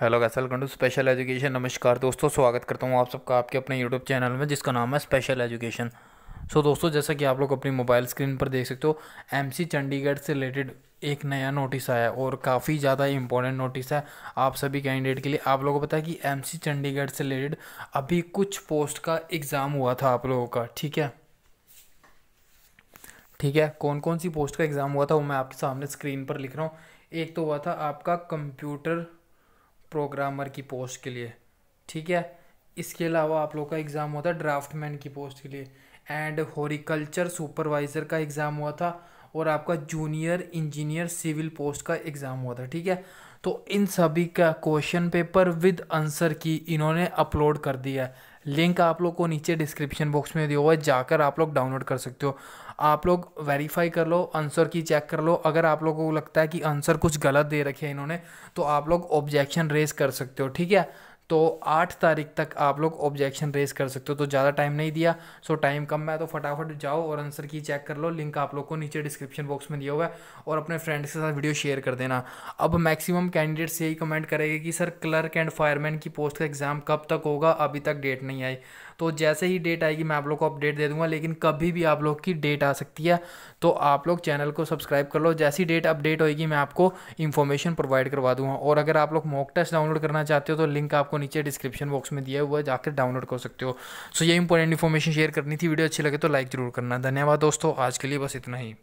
hello कैसा welcome to special education नमस्कार दोस्तों स्वागत करता हूँ आप सबका आपके अपने यूट्यूब चैनल में जिसका नाम है स्पेशल एजुकेशन सो दोस्तों जैसा कि आप लोग अपनी मोबाइल स्क्रीन पर देख सकते हो एमसी चंडीगढ़ से रिलेटेड एक नया नोटिस आया और काफ़ी ज़्यादा इंपॉर्टेंट नोटिस है आप सभी कैंडिडेट के लिए आप लोगों को पता है कि एम चंडीगढ़ से रिलेटेड अभी कुछ पोस्ट का एग्ज़ाम हुआ था आप लोगों का ठीक है ठीक है कौन कौन सी पोस्ट का एग्ज़ाम हुआ था वो मैं आपके सामने स्क्रीन पर लिख रहा हूँ एक तो हुआ था आपका कंप्यूटर प्रोग्रामर की पोस्ट के लिए ठीक है इसके अलावा आप लोग का एग्ज़ाम हुआ था ड्राफ्टमैन की पोस्ट के लिए एंड हॉरिकल्चर सुपरवाइज़र का एग्ज़ाम हुआ था और आपका जूनियर इंजीनियर सिविल पोस्ट का एग्ज़ाम हुआ था ठीक है तो इन सभी का क्वेश्चन पेपर विद आंसर की इन्होंने अपलोड कर दिया है लिंक आप लोग को नीचे डिस्क्रिप्शन बॉक्स में दिया हुआ है जाकर आप लोग डाउनलोड कर सकते हो आप लोग वेरीफाई कर लो आंसर की चेक कर लो अगर आप लोगों को लगता है कि आंसर कुछ गलत दे रखे हैं इन्होंने तो आप लोग ऑब्जेक्शन रेज कर सकते हो ठीक है तो आठ तारीख तक आप लोग ऑब्जेक्शन रेज कर सकते हो तो ज़्यादा टाइम नहीं दिया सो टाइम कम है तो फटाफट जाओ और आंसर की चेक कर लो लिंक आप लोग को नीचे डिस्क्रिप्शन बॉक्स में दिया हुआ है और अपने फ्रेंड्स के साथ वीडियो शेयर कर देना अब मैक्सिमम कैंडिडेट्स यही कमेंट करेंगे कि सर क्लर्क एंड फायरमैन की पोस्ट का एग्ज़ाम कब तक होगा अभी तक डेट नहीं आई तो जैसे ही डेट आएगी मैं आप लोग को अपडेट दे दूंगा लेकिन कभी भी आप लोग की डेट आ सकती है तो आप लोग चैनल को सब्सक्राइब कर लो जैसी डेट अपडेट होगी मैं आपको इन्फॉर्मेशन प्रोवाइड करवा दूंगा और अगर आप लोग मॉक टेस्ट डाउनलोड करना चाहते हो तो लिंक आपको आपको नीचे डिस्क्रिप्शन बॉक्स में दिया हुआ है जाकर डाउनलोड कर सकते हो सो so, ये इंपॉर्टेंट इन्फॉर्मेशन शेयर करनी थी वीडियो अच्छी लगे तो लाइक ज़रूर करना धन्यवाद दोस्तों आज के लिए बस इतना ही